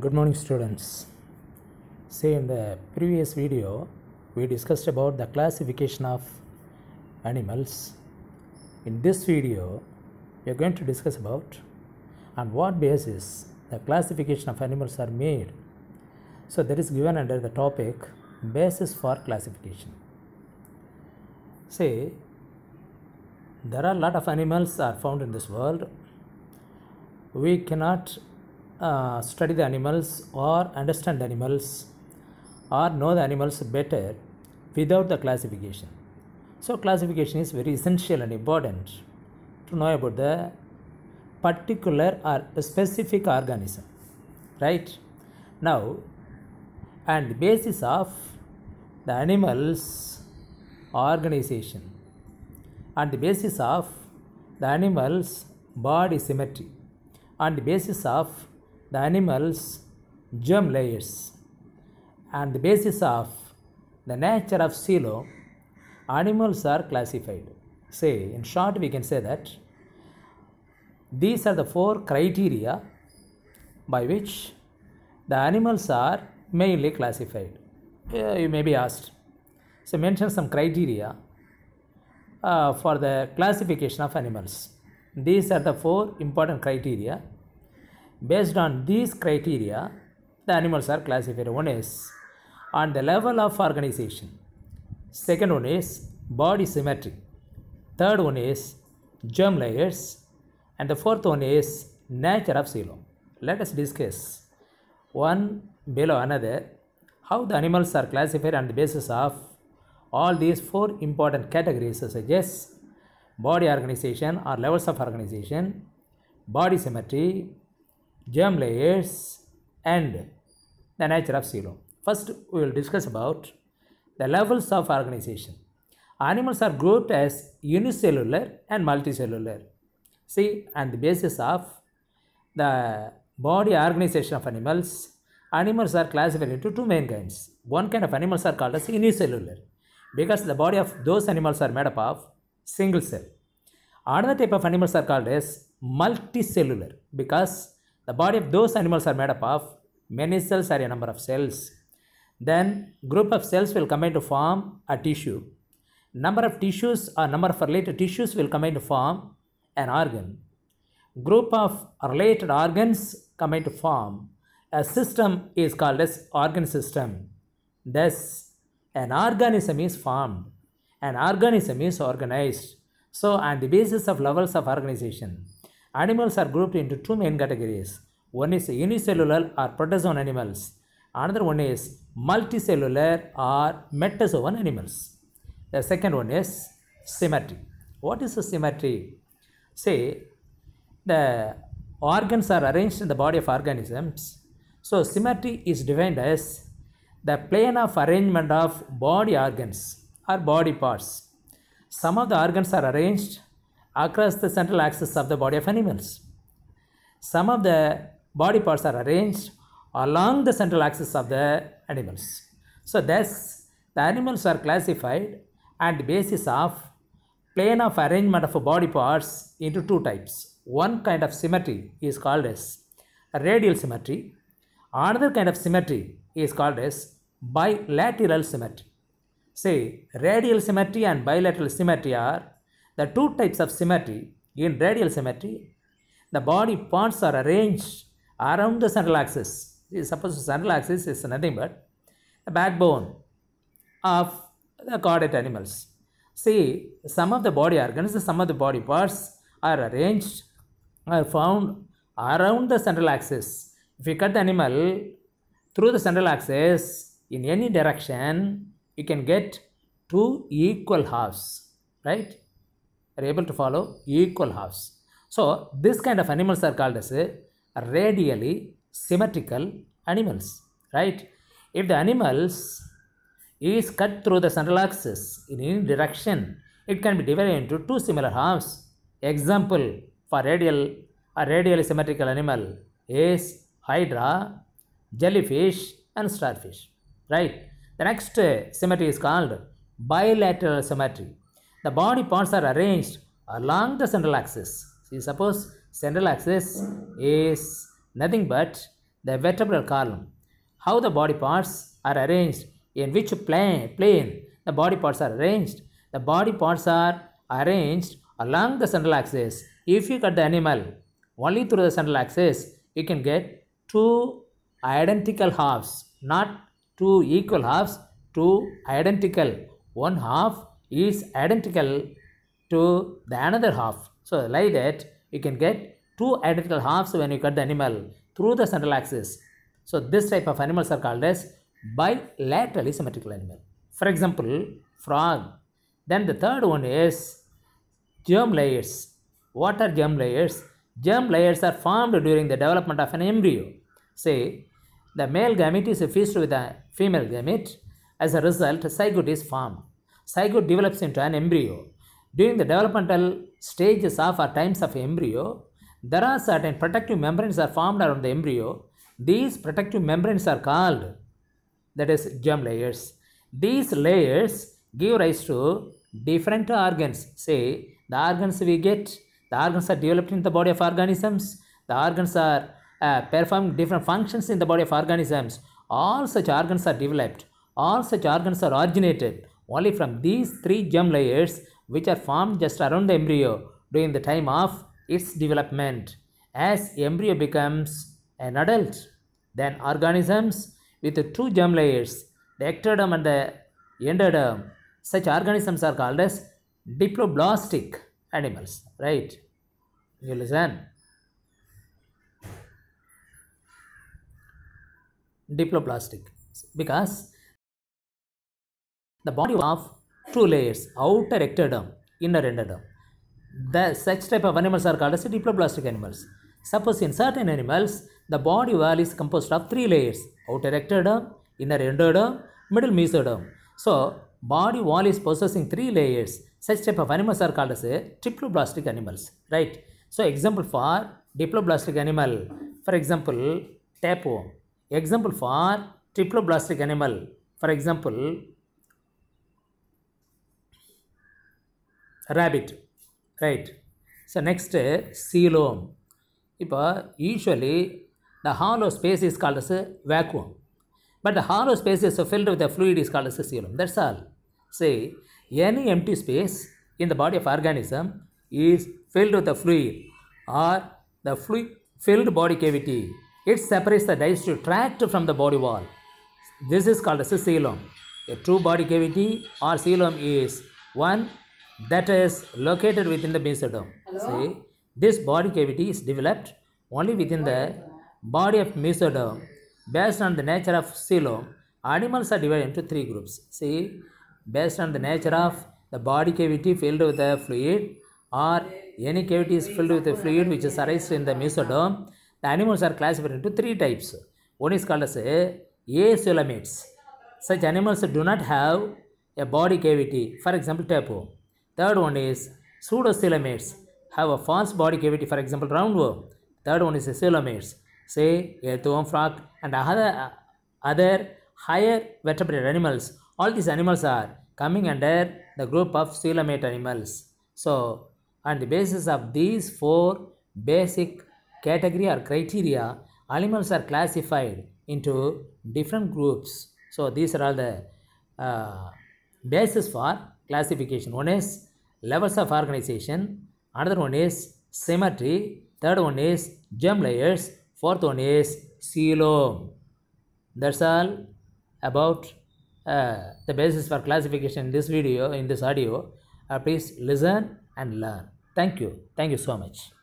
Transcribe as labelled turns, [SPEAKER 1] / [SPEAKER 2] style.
[SPEAKER 1] good morning students say in the previous video we discussed about the classification of animals in this video we are going to discuss about on what basis the classification of animals are made so that is given under the topic basis for classification say there are a lot of animals are found in this world we cannot uh, study the animals or understand the animals or know the animals better without the classification. So, classification is very essential and important to know about the particular or specific organism, right? Now, and basis of the animal's organization and the basis of the animal's body symmetry and the basis of the animal's germ layers and the basis of the nature of silo, animals are classified. Say, in short, we can say that these are the four criteria by which the animals are mainly classified. Uh, you may be asked, so mention some criteria uh, for the classification of animals. These are the four important criteria Based on these criteria, the animals are classified. One is on the level of organization. Second one is body symmetry. Third one is germ layers. And the fourth one is nature of xylem. Let us discuss one below another how the animals are classified on the basis of all these four important categories such as body organization or levels of organization, body symmetry, germ layers and the nature of xylem. First, we will discuss about the levels of organization. Animals are grouped as unicellular and multicellular. See, on the basis of the body organization of animals, animals are classified into two main kinds. One kind of animals are called as unicellular because the body of those animals are made up of single cell. Another type of animals are called as multicellular because the body of those animals are made up of many cells are a number of cells. Then group of cells will combine to form a tissue. Number of tissues or number of related tissues will combine to form an organ. Group of related organs combine to form a system is called as organ system. Thus, an organism is formed. An organism is organized. So, on the basis of levels of organization, Animals are grouped into two main categories. One is unicellular or protozoan animals. Another one is multicellular or metazoan animals. The second one is symmetry. What is a symmetry? Say, the organs are arranged in the body of organisms. So, symmetry is defined as the plane of arrangement of body organs or body parts. Some of the organs are arranged across the central axis of the body of animals. Some of the body parts are arranged along the central axis of the animals. So thus, the animals are classified and the basis of plane of arrangement of body parts into two types. One kind of symmetry is called as radial symmetry. Another kind of symmetry is called as bilateral symmetry. Say, radial symmetry and bilateral symmetry are the two types of symmetry in radial symmetry, the body parts are arranged around the central axis. Suppose the central axis is nothing but the backbone of the chordate animals. See, some of the body organs, some of the body parts are arranged, are found around the central axis. If you cut the animal through the central axis in any direction, you can get two equal halves, right? are able to follow equal halves. So this kind of animals are called as radially symmetrical animals, right? If the animals is cut through the central axis in any direction, it can be divided into two similar halves. Example for radial a radially symmetrical animal is hydra, jellyfish and starfish, right? The next symmetry is called bilateral symmetry the body parts are arranged along the central axis. See, suppose central axis is nothing but the vertebral column. How the body parts are arranged, in which plane, plane the body parts are arranged. The body parts are arranged along the central axis. If you cut the animal only through the central axis, you can get two identical halves, not two equal halves, two identical. One half is identical to the another half. So like that you can get two identical halves when you cut the animal through the central axis. So this type of animals are called as bilaterally symmetrical animal. For example, frog. Then the third one is germ layers. What are germ layers? Germ layers are formed during the development of an embryo. Say, the male gamete is fused with the female gamete. As a result, zygote is formed zygote develops into an embryo. During the developmental stages of or times of embryo, there are certain protective membranes are formed around the embryo. These protective membranes are called, that is germ layers. These layers give rise to different organs. Say, the organs we get, the organs are developed in the body of organisms, the organs are uh, performing different functions in the body of organisms. All such organs are developed, all such organs are originated, only from these three germ layers which are formed just around the embryo during the time of its development. As embryo becomes an adult, then organisms with two germ layers, the ectoderm and the endoderm, such organisms are called as diploblastic animals, right? You listen. Diploblastic because the body of two layers, outer ectoderm, inner endoderm. The, such type of animals are called as diploblastic animals. Suppose in certain animals, the body wall is composed of three layers, outer ectoderm, inner endoderm, middle mesoderm. So, body wall is possessing three layers. Such type of animals are called as a diploblastic animals, right? So, example for diploblastic animal, for example, tapeworm. Example for diploblastic animal, for example, rabbit right so next is coelom usually the hollow space is called as a vacuum but the hollow space is filled with the fluid is called as a coelom that's all say any empty space in the body of organism is filled with the fluid or the fluid filled body cavity it separates the digestive tract from the body wall this is called as a coelom a true body cavity or coelom is one that is located within the mesoderm. Hello? See, this body cavity is developed only within the body of mesoderm. Based on the nature of coelom, animals are divided into three groups. See, based on the nature of the body cavity filled with the fluid or any cavity is filled with the fluid which is arises in the mesoderm, the animals are classified into three types. One is called as acoelamates. Such animals do not have a body cavity, for example, tapeworm. Third one is pseudocoelomers have a false body cavity, for example, roundworm. Third one is coelomers, say earthworm, frog, and other, other higher vertebrate animals. All these animals are coming under the group of coelomate animals. So, on the basis of these four basic category or criteria, animals are classified into different groups. So, these are all the uh, basis for classification. One is levels of organization, another one is symmetry, third one is gem layers, fourth one is silo. That's all about uh, the basis for classification in this video, in this audio. Uh, please listen and learn. Thank you. Thank you so much.